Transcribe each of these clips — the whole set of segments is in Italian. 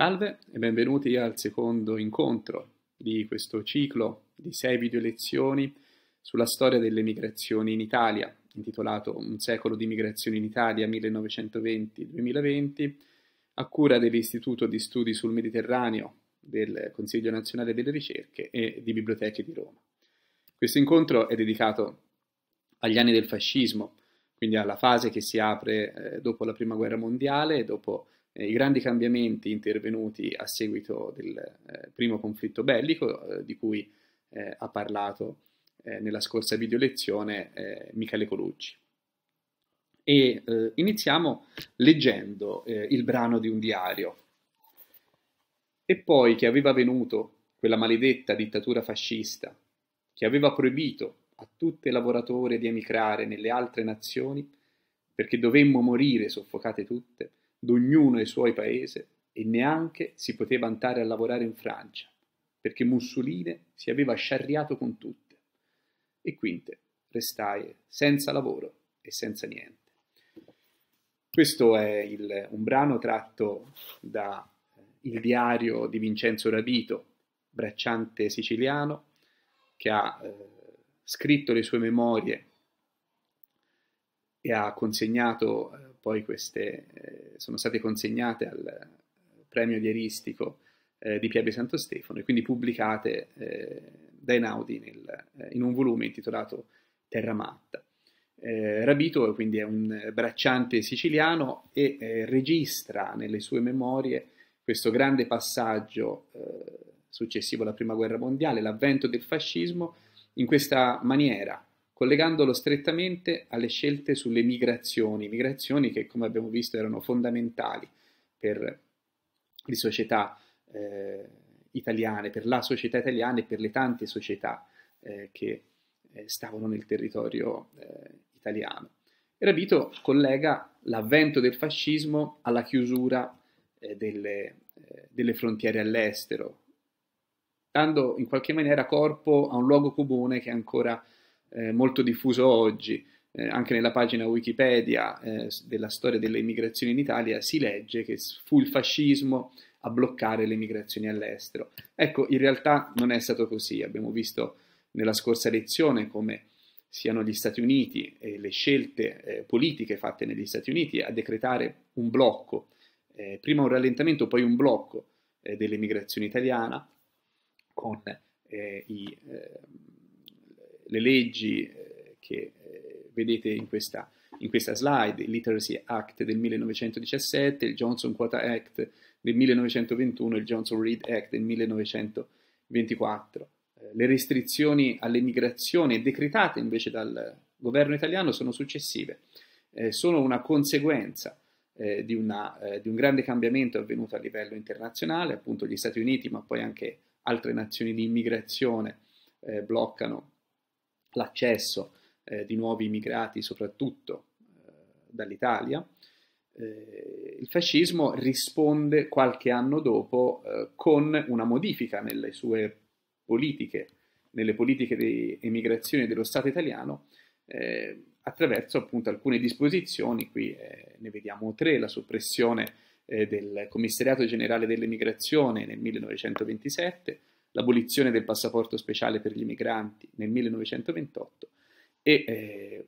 Salve e benvenuti al secondo incontro di questo ciclo di sei video lezioni sulla storia delle migrazioni in Italia, intitolato Un secolo di migrazioni in Italia 1920-2020, a cura dell'Istituto di Studi sul Mediterraneo del Consiglio Nazionale delle Ricerche e di Biblioteche di Roma. Questo incontro è dedicato agli anni del fascismo, quindi alla fase che si apre eh, dopo la Prima Guerra Mondiale e dopo eh, i grandi cambiamenti intervenuti a seguito del eh, primo conflitto bellico eh, di cui ha parlato nella scorsa video lezione Michele Colucci. E iniziamo leggendo il brano di un diario. E poi che aveva venuto quella maledetta dittatura fascista, che aveva proibito a tutte i lavoratori di emigrare nelle altre nazioni, perché dovemmo morire soffocate tutte, d'ognuno ai suoi paesi e neanche si poteva andare a lavorare in Francia, perché Mussolini si aveva sciarriato con tutte. E quinte restai senza lavoro e senza niente. Questo è il, un brano tratto da eh, Il diario di Vincenzo Rabito, bracciante siciliano, che ha eh, scritto le sue memorie e ha consegnato eh, poi queste eh, sono state consegnate al premio di Aristico eh, di Pieve Santo Stefano e quindi pubblicate eh, da Einaudi in un volume intitolato Terra Matta. Rabito quindi è un bracciante siciliano e registra nelle sue memorie questo grande passaggio successivo alla Prima Guerra Mondiale, l'avvento del fascismo, in questa maniera, collegandolo strettamente alle scelte sulle migrazioni, migrazioni che come abbiamo visto erano fondamentali per le società eh, italiane, per la società italiana e per le tante società eh, che eh, stavano nel territorio eh, italiano. E Rabito collega l'avvento del fascismo alla chiusura eh, delle, eh, delle frontiere all'estero, dando in qualche maniera corpo a un luogo comune che ancora eh, molto diffuso oggi, eh, anche nella pagina Wikipedia eh, della storia delle immigrazioni in Italia si legge che fu il fascismo a bloccare le immigrazioni all'estero. Ecco, in realtà non è stato così, abbiamo visto nella scorsa lezione come siano gli Stati Uniti e le scelte eh, politiche fatte negli Stati Uniti a decretare un blocco, eh, prima un rallentamento, poi un blocco dell'immigrazione italiana con eh, i eh, le leggi eh, che eh, vedete in questa, in questa slide, il Literacy Act del 1917, il Johnson Quota Act del 1921 e il Johnson Reed Act del 1924. Eh, le restrizioni all'immigrazione decretate invece dal governo italiano sono successive, eh, sono una conseguenza eh, di, una, eh, di, un grande cambiamento avvenuto a livello internazionale, appunto gli Stati Uniti ma poi anche altre nazioni di immigrazione bloccano l'accesso eh, di nuovi immigrati, soprattutto eh, dall'Italia, eh, il fascismo risponde qualche anno dopo eh, con una modifica nelle sue politiche, nelle politiche di emigrazione dello Stato italiano, eh, attraverso appunto alcune disposizioni, qui eh, ne vediamo tre, la soppressione del commissariato generale dell'emigrazione nel 1927, l'abolizione del passaporto speciale per gli migranti nel 1928 e eh,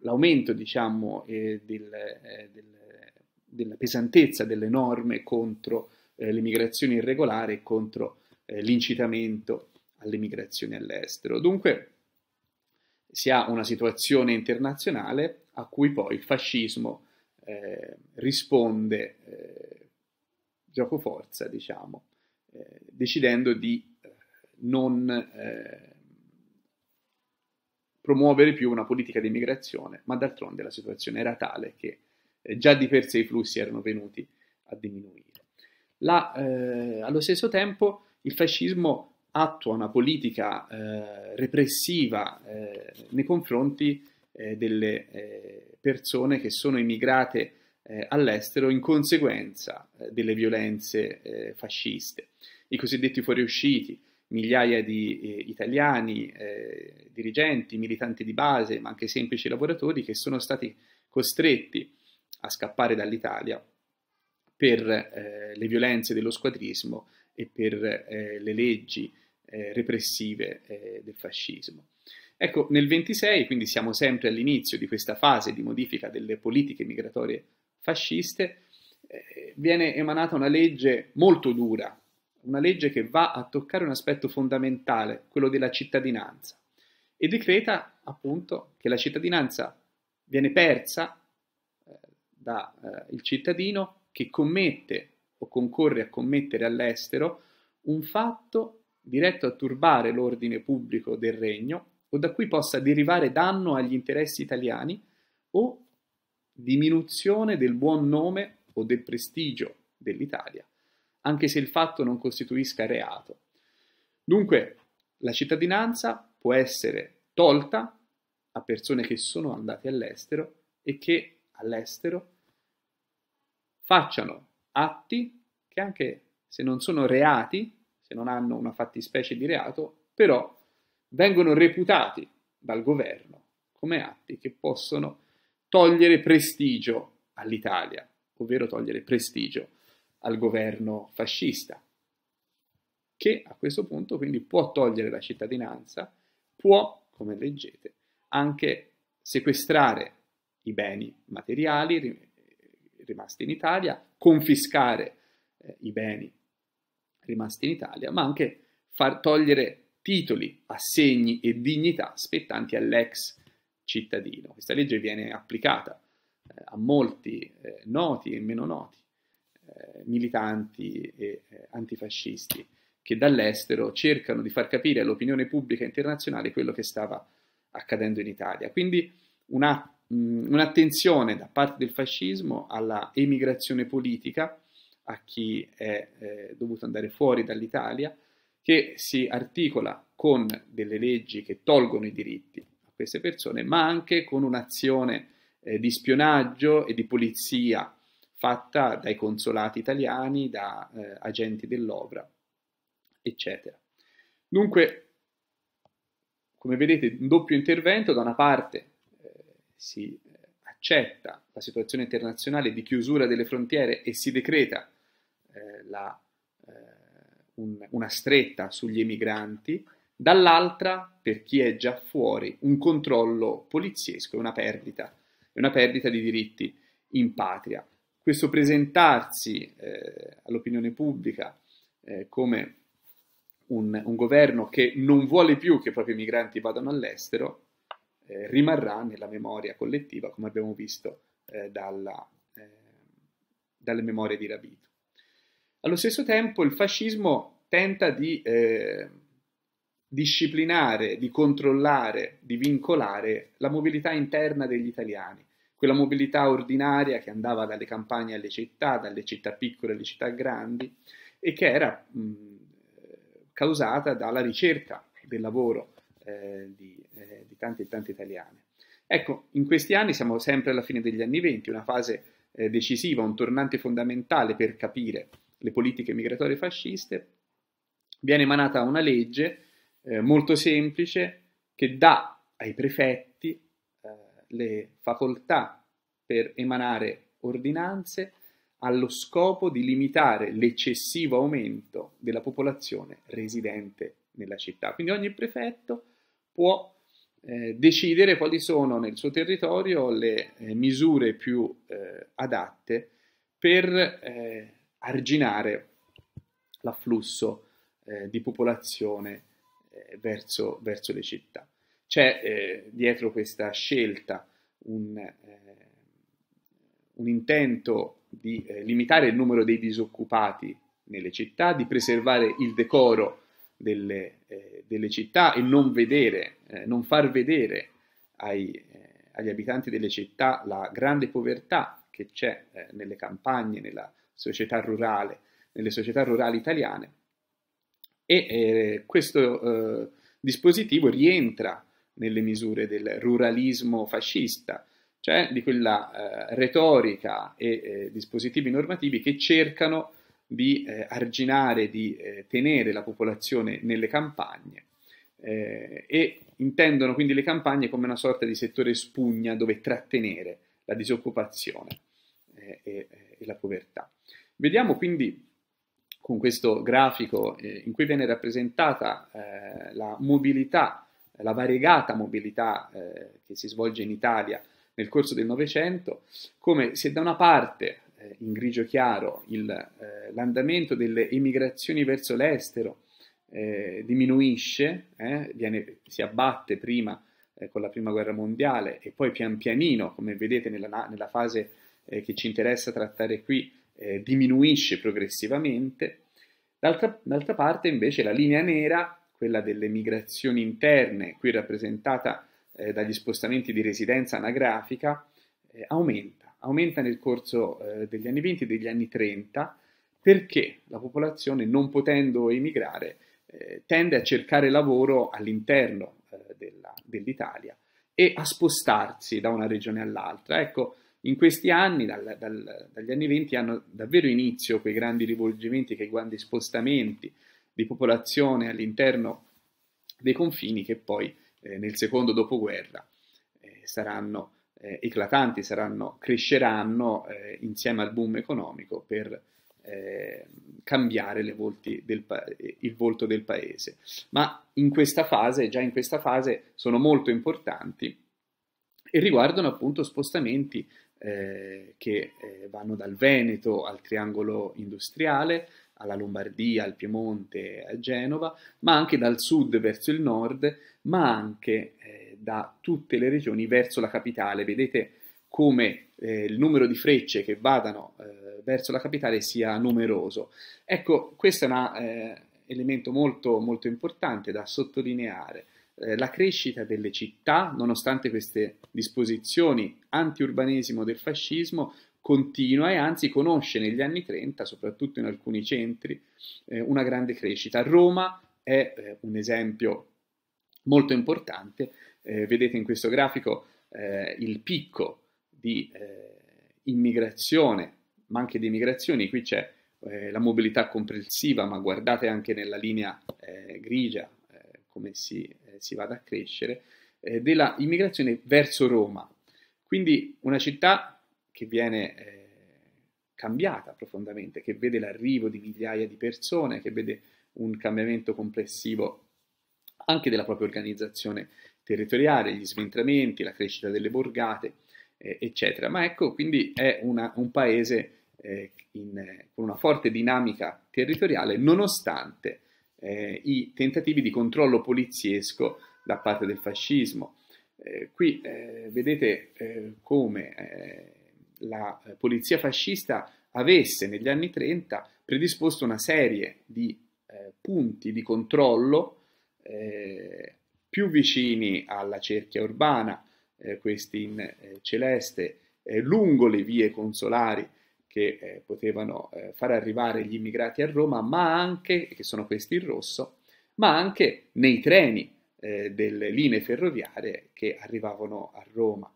l'aumento diciamo, eh, del, eh, del, della pesantezza delle norme contro eh, l'immigrazione irregolare e contro eh, l'incitamento all'immigrazione all'estero. Dunque si ha una situazione internazionale a cui poi il fascismo eh, risponde gioco forza, diciamo, decidendo di non eh, promuovere più una politica di immigrazione, ma d'altronde la situazione era tale che eh, già di per sé i flussi erano venuti a diminuire. La, eh, allo stesso tempo il fascismo attua una politica eh, repressiva eh, nei confronti eh, delle persone che sono immigrate all'estero in conseguenza delle violenze fasciste, i cosiddetti fuoriusciti, migliaia di eh, italiani, eh, dirigenti, militanti di base, ma anche semplici lavoratori che sono stati costretti a scappare dall'Italia per eh, le violenze dello squadrismo e per eh, le leggi eh, repressive eh, del fascismo. Ecco, nel 26, quindi siamo sempre all'inizio di questa fase di modifica delle politiche migratorie fasciste, viene emanata una legge molto dura una legge che va a toccare un aspetto fondamentale, quello della cittadinanza, e decreta appunto che la cittadinanza viene persa eh, dal eh, cittadino che commette o concorre a commettere all'estero un fatto diretto a turbare l'ordine pubblico del regno o da cui possa derivare danno agli interessi italiani o diminuzione del buon nome o del prestigio dell'Italia anche se il fatto non costituisca reato. Dunque, la cittadinanza può essere tolta a persone che sono andate all'estero e che all'estero facciano atti che anche se non sono reati, se non hanno una fattispecie di reato, però vengono reputati dal governo come atti che possono togliere prestigio all'Italia, ovvero togliere prestigio al governo fascista, che a questo punto quindi può togliere la cittadinanza, può, come leggete, anche sequestrare i beni materiali rimasti in Italia, confiscare eh, i beni rimasti in Italia, ma anche far togliere titoli, assegni e dignità spettanti all'ex cittadino. Questa legge viene applicata eh, a molti eh, noti e meno noti eh, militanti e eh, antifascisti che dall'estero cercano di far capire all'opinione pubblica internazionale quello che stava accadendo in Italia. Quindi mm, un'attenzione da parte del fascismo alla emigrazione politica, a chi è eh, dovuto andare fuori dall'Italia, che si articola con delle leggi che tolgono i diritti a queste persone, ma anche con un'azione eh, di spionaggio e di polizia fatta dai consolati italiani, da eh, agenti dell'Obra, eccetera. Dunque, come vedete, un doppio intervento, da una parte eh, si eh, accetta la situazione internazionale di chiusura delle frontiere e si decreta eh, la, eh, un, una stretta sugli emigranti, dall'altra, per chi è già fuori, un controllo poliziesco e una perdita, una perdita di diritti in patria questo presentarsi eh, all'opinione pubblica eh, come un, un, governo che non vuole più che i propri migranti vadano all'estero eh, rimarrà nella memoria collettiva, come abbiamo visto eh, dalla, eh, dalle memorie di Rabito. Allo stesso tempo il fascismo tenta di eh, disciplinare, di controllare, di vincolare la mobilità interna degli italiani quella mobilità ordinaria che andava dalle campagne alle città, dalle città piccole alle città grandi e che era mh, causata dalla ricerca del lavoro eh, di, eh, di, tanti e tanti italiani. Ecco, in questi anni siamo sempre alla fine degli anni venti, una fase eh, decisiva, un tornante fondamentale per capire le politiche migratorie fasciste, viene emanata una legge eh, molto semplice che dà ai prefetti le facoltà per emanare ordinanze allo scopo di limitare l'eccessivo aumento della popolazione residente nella città. Quindi ogni prefetto può eh, decidere quali sono nel suo territorio le eh, misure più eh, adatte per eh, arginare l'afflusso eh, di popolazione eh, verso, verso le città. C'è eh, dietro questa scelta un, eh, un intento di eh, limitare il numero dei disoccupati nelle città, di preservare il decoro delle, eh, delle città e non, vedere, eh, non far vedere ai, eh, agli abitanti delle città la grande povertà che c'è nelle campagne, nella società rurale, nelle società rurali italiane e eh, questo eh, dispositivo rientra nelle misure del ruralismo fascista, cioè di quella eh, retorica e eh, dispositivi normativi che cercano di eh, arginare, di eh, tenere la popolazione nelle campagne eh, e intendono quindi le campagne come una sorta di settore spugna dove trattenere la disoccupazione eh, e, e, la povertà. Vediamo quindi con questo grafico in cui viene rappresentata la mobilità la variegata mobilità eh, che si svolge in Italia nel corso del Novecento, come se da una parte, eh, in grigio chiaro, il, eh, l'andamento delle emigrazioni verso l'estero eh, diminuisce, eh, viene, si abbatte prima eh, con la Prima Guerra Mondiale e poi pian pianino, come vedete nella, nella fase che ci interessa trattare qui, diminuisce progressivamente, d'altra, d'altra parte invece la linea nera quella delle migrazioni interne, qui rappresentata eh, dagli spostamenti di residenza anagrafica, eh, aumenta, aumenta nel corso eh, degli anni 20 e degli anni 30 perché la popolazione, non potendo emigrare, eh, tende a cercare lavoro all'interno eh, dell'Italia dell e a spostarsi da una regione all'altra. Ecco, in questi anni, dal, dal, dagli anni 20, hanno davvero inizio quei grandi rivolgimenti, quei grandi spostamenti, di popolazione all'interno dei confini che poi eh, nel secondo dopoguerra eh, saranno eh, eclatanti, saranno, cresceranno eh, insieme al boom economico per eh, cambiare del il volto del paese. Ma in questa fase, già in questa fase, sono molto importanti e riguardano appunto spostamenti eh, che eh, vanno dal Veneto al triangolo industriale, alla Lombardia, al Piemonte, a Genova, ma anche dal sud verso il nord, ma anche eh, da tutte le regioni verso la capitale. Vedete come eh, il numero di frecce che vadano eh, verso la capitale sia numeroso. Ecco, questo è un eh, elemento molto, molto importante da sottolineare eh, la crescita delle città, nonostante queste disposizioni anti antiurbanesimo del fascismo, continua e anzi conosce negli anni 30, soprattutto in alcuni centri, eh, una grande crescita. Roma è eh, un esempio molto importante, eh, vedete in questo grafico eh, il picco di eh, immigrazione, ma anche di immigrazioni, qui c'è eh, la mobilità comprensiva, ma guardate anche nella linea grigia come si, si vada a crescere, della immigrazione verso Roma. Quindi una città che viene eh, cambiata profondamente, che vede l'arrivo di migliaia di persone, che vede un cambiamento complessivo anche della propria organizzazione territoriale, gli sventramenti, la crescita delle borgate, eh, eccetera. Ma ecco, quindi è una, un paese eh, in, con una forte dinamica territoriale, nonostante eh, i tentativi di controllo poliziesco da parte del fascismo. Eh, qui eh, vedete eh, come la eh, polizia fascista avesse negli anni 30 predisposto una serie di eh, punti di controllo eh, più vicini alla cerchia urbana, eh, questi in eh, celeste, eh, lungo le vie consolari che potevano far arrivare gli immigrati a Roma, ma anche, che sono questi in rosso, ma anche nei treni eh, delle linee ferroviarie che arrivavano a Roma.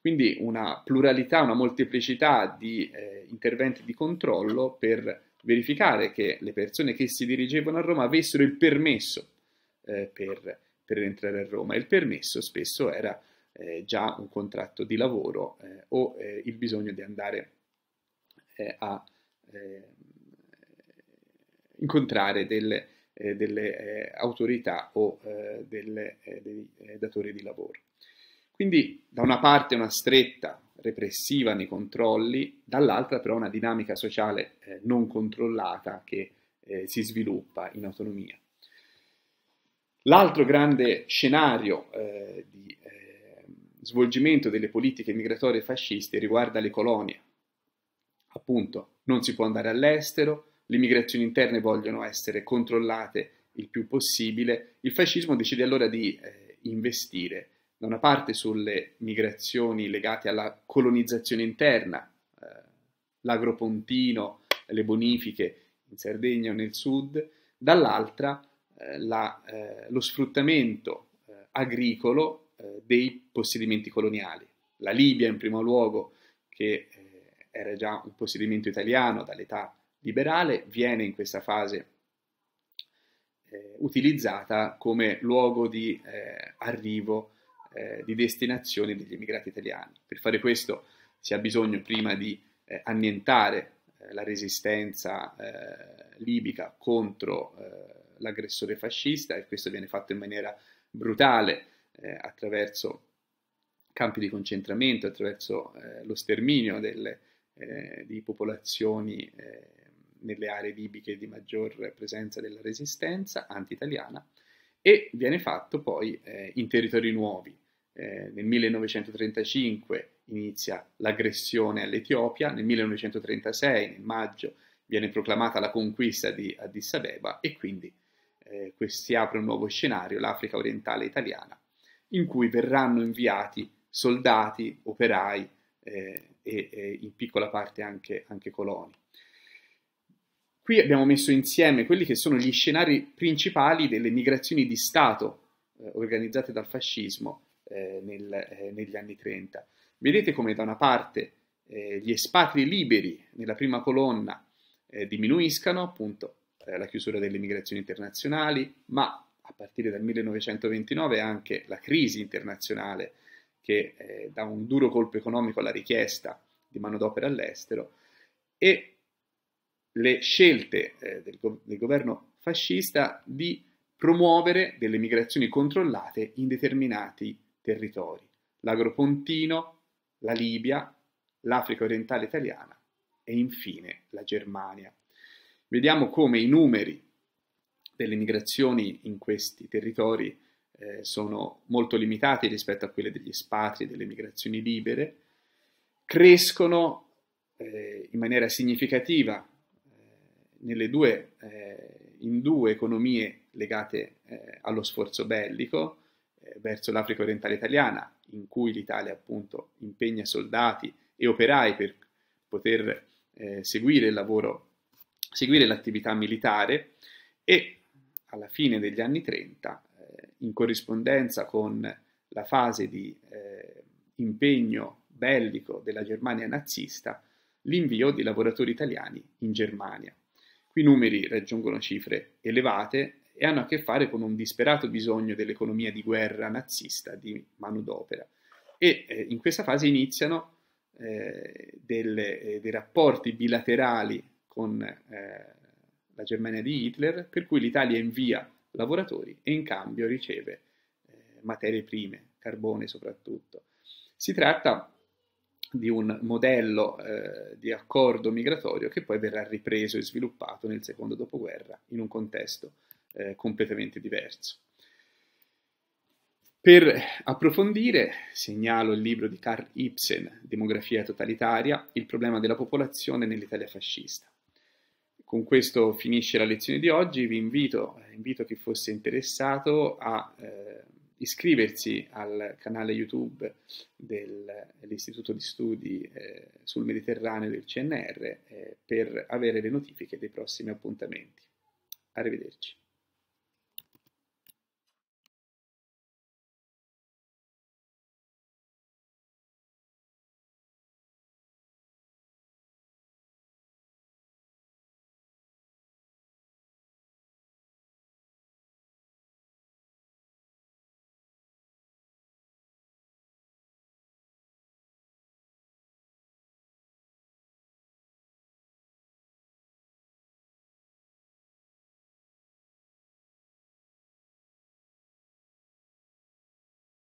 Quindi una pluralità, una molteplicità di eh, interventi di controllo per verificare che le persone che si dirigevano a Roma avessero il permesso eh, per, per, entrare a Roma. Il permesso spesso era eh, già un contratto di lavoro eh, o eh, il bisogno di andare a incontrare delle eh, delle eh, autorità o eh, delle, eh, dei eh, datori di lavoro. Quindi da una parte una stretta repressiva nei controlli, dall'altra però una dinamica sociale non controllata che si sviluppa in autonomia. L'altro grande scenario di svolgimento delle politiche migratorie fasciste riguarda le colonie. Appunto, non si può andare all'estero, le migrazioni interne vogliono essere controllate il più possibile, il fascismo decide allora di eh, investire da una parte sulle migrazioni legate alla colonizzazione interna, eh, l'agropontino, le bonifiche in Sardegna o nel sud, dall'altra eh, la, eh, lo sfruttamento eh, agricolo eh, dei possedimenti coloniali. La Libia in primo luogo, che era già un possedimento italiano dall'età liberale viene in questa fase eh, utilizzata come luogo di eh, arrivo, eh, di destinazione degli immigrati italiani. Per fare questo si ha bisogno prima di eh, annientare eh, la resistenza eh, libica contro l'aggressore fascista e questo viene fatto in maniera brutale attraverso campi di concentramento, attraverso lo sterminio delle, di popolazioni nelle aree libiche di maggior presenza della resistenza anti-italiana e viene fatto poi eh, in territori nuovi. Eh, nel 1935 inizia l'aggressione all'Etiopia, nel 1936, nel maggio, viene proclamata la conquista di Addis Abeba e quindi eh, si apre un nuovo scenario, l'Africa orientale italiana, in cui verranno inviati soldati, operai eh, e, e, in piccola parte anche, anche coloni. Qui abbiamo messo insieme quelli che sono gli scenari principali delle migrazioni di Stato eh, organizzate dal fascismo eh, nel, eh, negli anni 30. Vedete come da una parte eh, gli espatri liberi nella prima colonna eh, diminuiscano, appunto eh, la chiusura delle migrazioni internazionali, ma a partire dal 1929 anche la crisi internazionale che dà un duro colpo economico alla richiesta di manodopera all'estero e le scelte eh, del, go- del, governo fascista di promuovere delle migrazioni controllate in determinati territori, l'Agropontino, la Libia, l'Africa orientale italiana e infine la Germania. Vediamo come i numeri delle migrazioni in questi territori eh, sono molto limitati rispetto a quelli degli spatri, delle migrazioni libere, crescono eh, in maniera significativa due, eh, in due economie legate eh, allo sforzo bellico, eh, verso l'Africa orientale italiana, in cui l'Italia appunto impegna soldati e operai per poter eh, seguire il lavoro, seguire l'attività militare e alla fine degli anni 30, eh, in corrispondenza con la fase di impegno bellico della Germania nazista, l'invio di lavoratori italiani in Germania. Qui i numeri raggiungono cifre elevate e hanno a che fare con un disperato bisogno dell'economia di guerra nazista di manodopera. E eh, in questa fase iniziano eh, delle, eh, dei rapporti bilaterali con eh, la Germania di Hitler, per cui l'Italia invia lavoratori e in cambio riceve eh, materie prime, carbone soprattutto. Si tratta di un modello eh, di accordo migratorio che poi verrà ripreso e sviluppato nel secondo dopoguerra in un contesto eh, completamente diverso. Per approfondire segnalo il libro di Carl Ibsen, Demografia totalitaria, il problema della popolazione nell'Italia fascista. Con questo finisce la lezione di oggi, vi invito, eh, invito chi fosse interessato a... Eh, iscriversi al canale YouTube dell'Istituto di Studi eh, sul Mediterraneo del CNR eh, per avere le notifiche dei prossimi appuntamenti. Arrivederci.